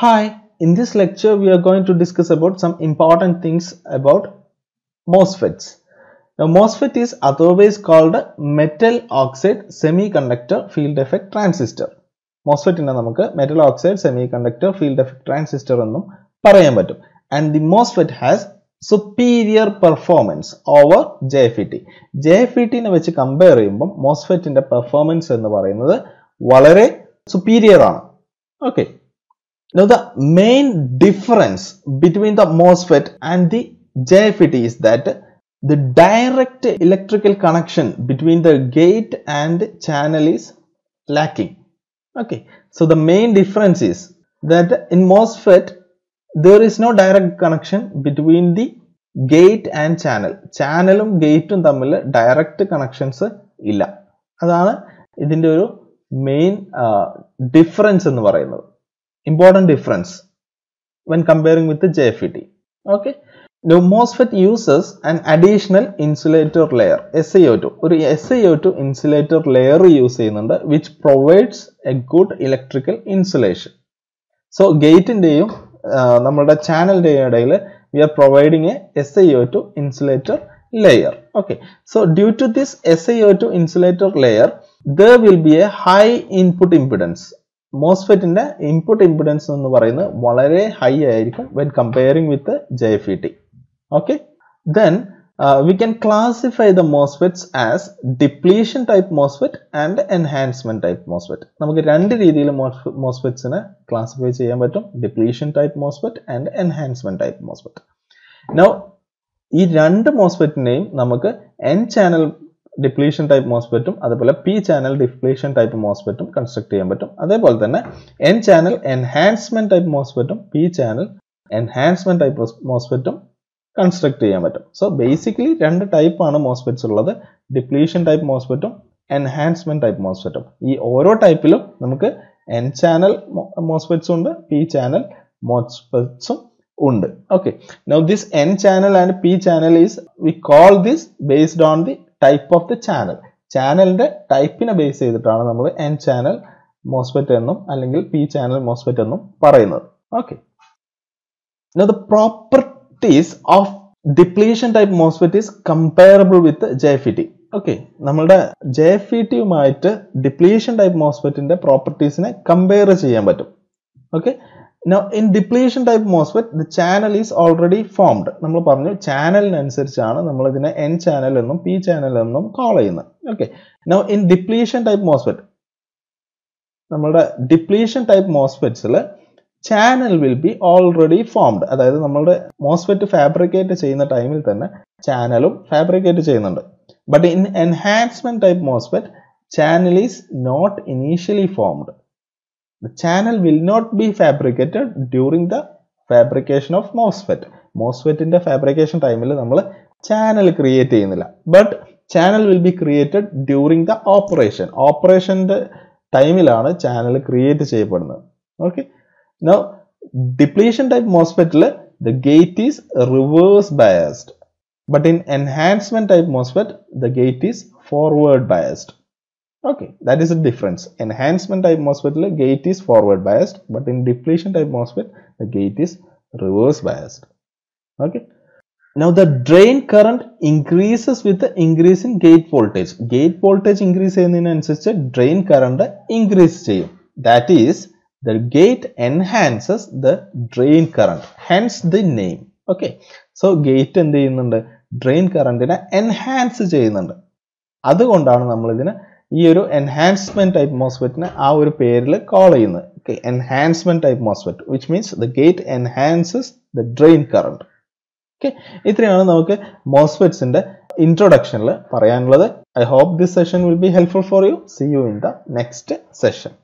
Hi, in this lecture we are going to discuss about some important things about MOSFETs. Now MOSFET is otherwise called metal oxide semiconductor field effect transistor. MOSFET is Metal Oxide Semiconductor Field Effect Transistor. And the MOSFET has superior performance over JFET. JFET in which compare MOSFET in the performance in the superior. Okay. Now the main difference between the MOSFET and the JFET is that the direct electrical connection between the gate and channel is lacking. Okay, so the main difference is that in MOSFET there is no direct connection between the gate and channel. And channel ചാനലും ഗേറ്റും തമ്മിൽ direct connections ഇല്ല അതാണ് ഇതിൻ്റെ ഒരു uh, difference in the പറയുന്നത് important difference when comparing with the JFET. Okay. Now MOSFET uses an additional insulator layer SiO2 Or SiO2 insulator layer use which provides a good electrical insulation. So gate the uh, channel day we are providing a SiO2 insulator layer. Okay. So due to this SiO2 insulator layer there will be a high input impedance മോസ്ഫെറ്റിൻ്റെ input impedance എന്ന് പറയുന്നത് വളരെ high ആയിരിക്കും when comparing with J F E T okay then we can classify the MOSFETs as depletion type MOSFET and enhancement type MOSFET നമുക്ക് രണ്ട് രീതിയിൽ മോസ്ഫെറ്റ്സിനെ classify ചെയ്യാൻ പറ്റും depletion type MOSFET and enhancement type MOSFET now ഈ രണ്ട് മോസ്ഫെറ്റിനെയും നമുക്ക് എൻ ചാനൽ ഡിപ്ലീഷൻ ടൈപ്പ് മോസ്ഫെറ്റും അതുപോലെ പി ചാനൽ ഡിപ്ലീഷൻ ടൈപ്പ് മോസ്ഫെറ്റും കൺസ്ട്രക്ട് ചെയ്യാൻ പറ്റും അതേപോലെ തന്നെ എൻ ചാനൽ എൻഹാൻസ്മെന്റ് ടൈപ്പ് മോസ്ഫെറ്റും പി ചാനൽ എൻഹാൻസ്മെന്റ് ടൈപ്പ് മോസ്ഫെറ്റും കൺസ്ട്രക്ട് ചെയ്യാൻ പറ്റും സോ ബേസിക്കലി രണ്ട് ടൈപ്പാണ് മോസ്ഫെറ്റ്സ് ഉള്ളത് ഡിപ്ലീഷൻ ടൈപ്പ് മോസ്ഫെറ്റും എൻഹാൻസ്മെന്റ് ടൈപ്പ് മോസ്ഫെറ്റും ഈ ഓരോ ടൈപ്പിലും നമുക്ക് എൻ ചാനൽ മോസ്ഫെറ്റ്സും ഉണ്ട് പി ചാനൽ മോസ്ഫെറ്റ്സും ഉണ്ട് okay no this N channel and P channel is we call this based on the type of the channel ചാനലിൻ്റെ ടൈപ്പിനെ ബേസ് ചെയ്തിട്ടാണ് നമ്മൾ എൻ ചാനൽ മോസ്ഫെറ്റ് എന്നും അല്ലെങ്കിൽ പി ചാനൽ മോസ്ഫെറ്റ് എന്നും പറയുന്നത് okay the properties of depletion type MOSFET is comparable with J F T okay നമ്മളുടെ J F ടിയുമായിട്ട് ഡിപ്ലീഷൻ ടൈപ്പ് മോസ്ഫെറ്റിൻ്റെ പ്രോപ്പർട്ടീസിനെ കമ്പയർ ചെയ്യാൻ പറ്റും okay no in depletion type MOSFET the channel is already formed നമ്മൾ പറഞ്ഞു ചാനലിനനുസരിച്ചാണ് നമ്മൾ ഇതിനെ എൻ ചാനൽ എന്നും പി ചാനൽ എന്നും കോൾ ചെയ്യുന്നത് okay no in depletion type MOSFET നമ്മളുടെ ഡിപ്ലീഷൻ ടൈപ്പ് മോസ്ഫെറ്റ്സിൽ channel will be already formed അതായത് നമ്മളുടെ മോസ്ഫെറ്റ് ഫാബ്രിക്കേറ്റ് ചെയ്യുന്ന ടൈമിൽ തന്നെ ചാനലും ഫാബ്രിക്കേറ്റ് ചെയ്യുന്നുണ്ട് but in enhancement type MOSFET channel is not initially formed the channel will not be fabricated during the fabrication of MOSFET മോസ്ഫെറ്റിൻ്റെ fabrication ടൈമിൽ നമ്മൾ ചാനൽ ക്രിയേറ്റ് ചെയ്യുന്നില്ല but channel will be created during the operation ഓപ്പറേഷൻ്റെ ടൈമിലാണ് channel create ചെയ്യപ്പെടുന്നത് okay no depletion type മോസ്ഫെറ്റിൽ the gate is reverse biased but in enhancement type MOSFET the gate is forward biased Okay, that is a difference. Enhancement type MOSFET, the gate is forward biased, but in depletion type MOSFET, the gate is reverse biased. Okay. Now the drain current increases with the increase in gate voltage. Gate voltage increase ചെയ്യുന്നതിനനുസരിച്ച് drain current increase ചെയ്യും. That is, the gate enhances the drain current. Hence the name. Okay. So gate എന്ത് the drain current നെ enhance ചെയ്യുന്നുണ്ട്. അതുകൊണ്ടാണ് നമ്മൾ ഇതിനെ ഈ ഒരു എൻഹാൻസ്മെന്റ് ടൈപ്പ് മോസ്ഫെറ്റിനെ ആ ഒരു പേരിൽ കോൾ ചെയ്യുന്നത് okay enhancement type MOSFET which means the gate enhances the drain current okay ഇത്രയാണ് നമുക്ക് മോസ്ഫെറ്റ്സിന്റെ ഇൻട്രൊഡക്ഷനിൽ പറയാനുള്ളത് I hope this session will be helpful for you see you in the next session